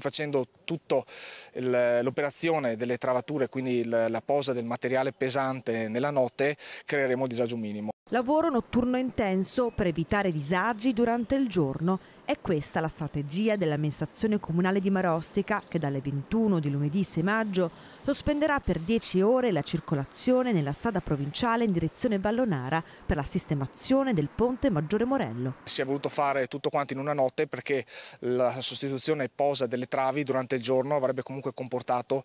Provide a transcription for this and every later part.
Facendo tutta l'operazione delle travature, quindi la posa del materiale pesante nella notte, creeremo il disagio minimo. Lavoro notturno intenso per evitare disagi durante il giorno è questa la strategia dell'amministrazione comunale di Marostica che dalle 21 di lunedì 6 maggio sospenderà per 10 ore la circolazione nella strada provinciale in direzione Ballonara per la sistemazione del ponte Maggiore Morello. Si è voluto fare tutto quanto in una notte perché la sostituzione posa delle travi durante il giorno avrebbe comunque comportato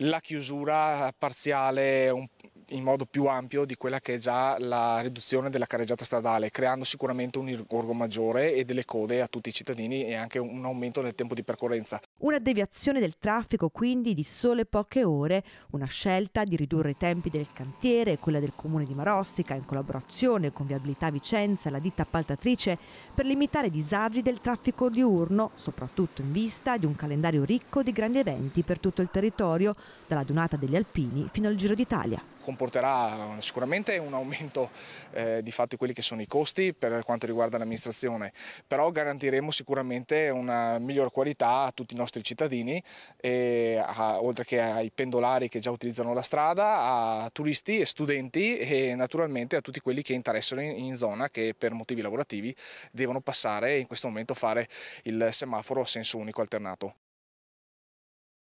la chiusura parziale un po' in modo più ampio di quella che è già la riduzione della carreggiata stradale, creando sicuramente un rigorgo maggiore e delle code a tutti i cittadini e anche un aumento nel tempo di percorrenza. Una deviazione del traffico quindi di sole poche ore, una scelta di ridurre i tempi del cantiere quella del comune di Marossica in collaborazione con Viabilità Vicenza la ditta appaltatrice per limitare i disagi del traffico diurno, soprattutto in vista di un calendario ricco di grandi eventi per tutto il territorio, dalla donata degli alpini fino al Giro d'Italia comporterà sicuramente un aumento eh, di fatto di quelli che sono i costi per quanto riguarda l'amministrazione, però garantiremo sicuramente una miglior qualità a tutti i nostri cittadini, a, oltre che ai pendolari che già utilizzano la strada, a turisti e studenti e naturalmente a tutti quelli che interessano in, in zona che per motivi lavorativi devono passare e in questo momento fare il semaforo a senso unico alternato.